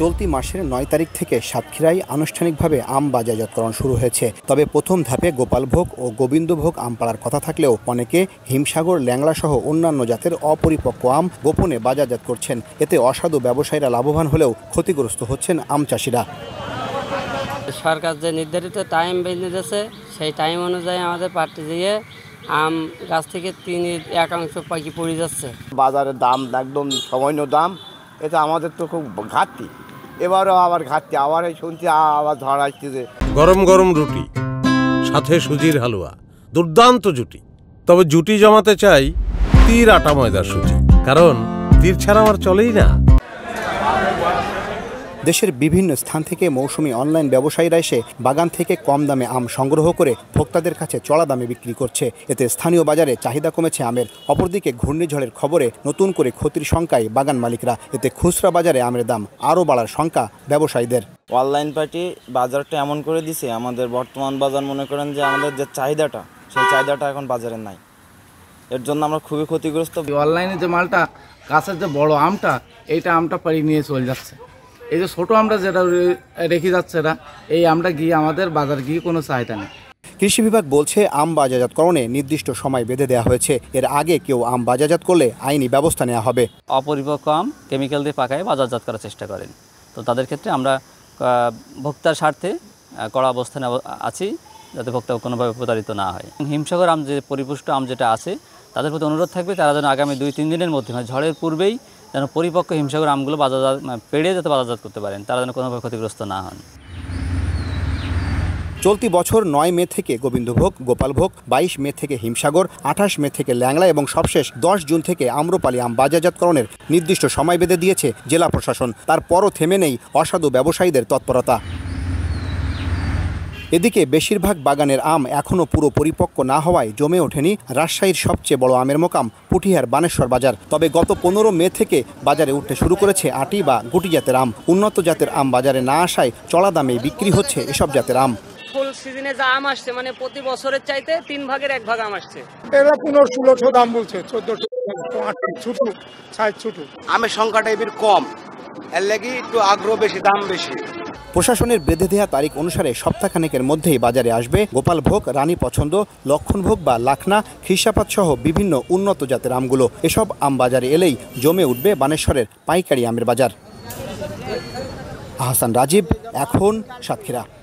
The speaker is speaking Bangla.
চলতি মাসের নয় তারিখ থেকে সাতক্ষীরায় আনুষ্ঠানিকভাবে আম বাজারজাতকরণ শুরু হয়েছে তবে প্রথম ধাপে গোপালভোগ ও গোবিন্দভোগ আম পাড়ার কথা থাকলেও অনেকে হিমসাগর ল্যাংলাসহ অন্যান্য জাতের অপরিপক্ক আম গোপনে বাজারজাত করছেন এতে অসাধু ব্যবসায়ীরা লাভবান হলেও ক্ষতিগ্রস্ত হচ্ছেন আম চাষিরা সরকার যে নির্ধারিত টাইম বেঁধে দিয়েছে সেই টাইম অনুযায়ী আমাদের পার্টি দিয়ে আম গাছ থেকে তিন একাংশ পাখি পড়ে যাচ্ছে বাজারের দাম একদম সময় দাম এটা আমাদের তো খুব ঘাটতি এবারও আবার ঘাটতি আবার এই শুনছি আবার ঝড় আসছে গরম গরম রুটি সাথে সুজির হালুয়া দুর্দান্ত জুটি তবে জুটি জমাতে চাই তীর আটা ময়দার সুজি কারণ তীর ছাড়া আমার চলেই না দেশের বিভিন্ন স্থান থেকে মৌসুমি অনলাইন ব্যবসায়ীরা এসে বাগান থেকে কম দামে আম সংগ্রহ করে ভোক্তাদের কাছে চড়া দামে বিক্রি করছে এতে স্থানীয় বাজারে চাহিদা কমেছে আমের অপরদিকে ঘূর্ণিঝড়ের খবরে নতুন করে ক্ষতির শঙ্কায় বাগান মালিকরা এতে খুচরা বাজারে আমের দাম আরও বাড়ার শঙ্কা ব্যবসায়ীদের অনলাইন পার্টি বাজারটা এমন করে দিছে আমাদের বর্তমান বাজার মনে করেন যে আমাদের যে চাহিদাটা সেই চাহিদাটা এখন বাজারে নাই এর জন্য আমরা খুবই ক্ষতিগ্রস্ত অনলাইনে যে মালটা গাছের যে বড় আমটা এইটা আমটা পাড়ি নিয়ে চলে যাচ্ছে এই যে ছোট আমরা যেটা রেখে যাচ্ছে না এই আমরা গিয়ে আমাদের বাজার গিয়ে কোনো চাহিদা নেই কৃষি বিভাগ বলছে আম বাজারজাতকরণে নির্দিষ্ট সময় বেঁধে দেওয়া হয়েছে এর আগে কেউ আম বাজারজাত করলে আইনি ব্যবস্থা নেওয়া হবে অপরিপক্ক আম কেমিক্যাল দিয়ে পাকায় বাজারজাত করার চেষ্টা করেন তো তাদের ক্ষেত্রে আমরা ভোক্তার স্বার্থে কড়া অবস্থানে আছি যাতে ভক্ত কোনোভাবে প্রতারিত না হয় হিমসাগর আম যে পরিপুষ্ট আম যেটা আছে তাদের প্রতি অনুরোধ থাকবে তারা যেন আগামী দুই তিন দিনের মধ্যে মানে ঝড়ের পূর্বেই যেন পরিপক্ক হিমসাগর আমগুলো বাজারজাত মানে পেড়ে যাতে বাজারজাত করতে পারেন তারা যেন কোনোভাবে ক্ষতিগ্রস্ত না হন চলতি বছর নয় মে থেকে গোবিন্দভোগ গোপালভোগ বাইশ মে থেকে হিমসাগর আঠাশ মে থেকে ল্যাংলা এবং সবশেষ দশ জুন থেকে আম্রপালি আম বাজারজাতকরণের নির্দিষ্ট সময় বেঁধে দিয়েছে জেলা প্রশাসন তারপরও থেমে নেই অসাধু ব্যবসায়ীদের তৎপরতা এদিকে বেশিরভাগ বাগানের আম এখনও পুরো পরিপক্ক না হওয়ায় জমে ওঠেনি রাজশাহীর সবচেয়ে বড় আমের মোকাম পুঠিহার বানেশ্বর বাজার তবে গত পনেরো মে থেকে বাজারে উঠতে শুরু করেছে আটি বা গুটি জাতের আম উন্নত জাতের আম বাজারে না আসায় চড়া দামে বিক্রি হচ্ছে এসব জাতের আম সিজনে আম আসছে মানে প্রতি বছরের চাইতে তিন ভাগের আমের সংখ্যাটা কম এর লাগে একটু আগ্রহ বেশি দাম বেশি প্রশাসনের বেঁধে দেওয়া তারিখ অনুসারে সপ্তাহখানেকের মধ্যেই বাজারে আসবে গোপালভোগ রানী পছন্দ ভোগ বা লাখনা খিসাপাত সহ বিভিন্ন উন্নত জাতের আমগুলো এসব আম বাজারে এলেই জমে উঠবে বানেশ্বরের পাইকারি আমের বাজার আহসান রাজীব এখন সাতক্ষীরা